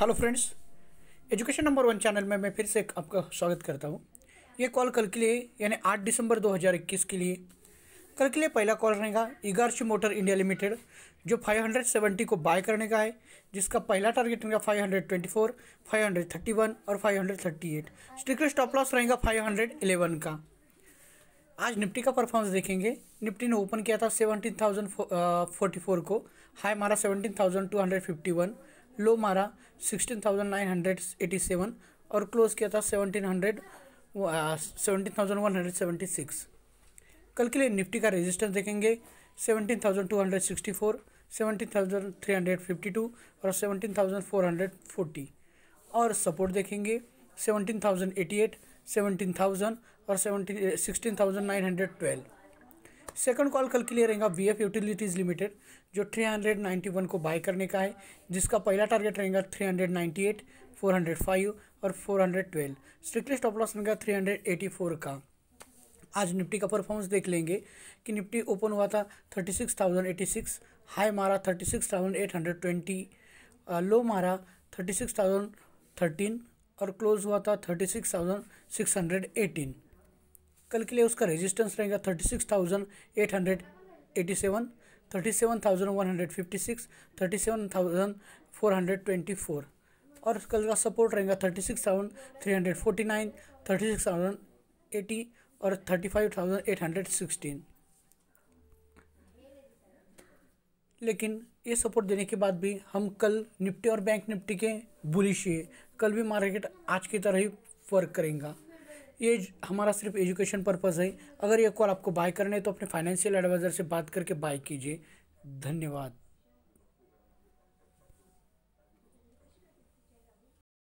hello friends education number one channel में मैं फिर से आपका स्वागत करता हूँ ये कॉल कल के लिए यानी 8 दिसंबर 2021 के लिए कल के लिए पहला कॉल रहेगा इगार्च मोटर इंडिया लिमिटेड जो 570 को बाय करने का है जिसका पहला टारगेट रहेगा 524, 531 और 538 स्टिकर स्टॉप लॉस रहेगा 511 का आज निफ्टी का परफॉर्मेंस देखेंगे निफ्टी ने ओपन किया था सेवनटीन थाउजेंड फोर्टी फोर को हाई मारा seventeen thousand two hundred fifty one low मारा sixteen thousand nine hundred eighty seven और क्लोज़ किया था seventeen hundred seventeen thousand one hundred seventy six कल के लिए निफ्टी का रेजिस्टेंस देखेंगे seventeen thousand two hundred sixty four seventeen thousand three hundred fifty two और seventeen thousand four hundred forty और सपोर्ट देखेंगे seventeen thousand eighty eight seventeen thousand और seventeen sixteen thousand nine hundred twelve second call कल के लिए रहेगा V F utilities limited जो 391 को बाय करने का है जिसका पहला टारगेट रहेगा 398, 405 और 412 स्ट्रिक्टली स्टॉप लॉस रहेगा 384 का आज निफ्टी का परफॉर्मेंस देख लेंगे कि निफ्टी ओपन हुआ था 36,086 हाई मारा 36,820 लो मारा 36,013 और क्लोज हुआ था 36,618 कल के लिए उसका रेजिस्टेंस रहेगा thirty six thousand eight hundred eighty seven thirty seven thousand one hundred fifty six thirty seven thousand four hundred twenty four और कल का सपोर्ट रहेगा thirty six thousand three hundred forty nine thirty six thousand eighty और thirty five thousand eight hundred sixteen लेकिन ये support देने के बाद भी हम कल निफ्टी और बैंक निफ्टी के बुलिश है कल भी मार्केट आज की तरह ही वर्क करेंगे ये हमारा सिर्फ एजुकेशन पर्पज़ है अगर ये कॉल आपको बाय करना है तो अपने फाइनेंशियल एडवाइज़र से बात करके बाय कीजिए धन्यवाद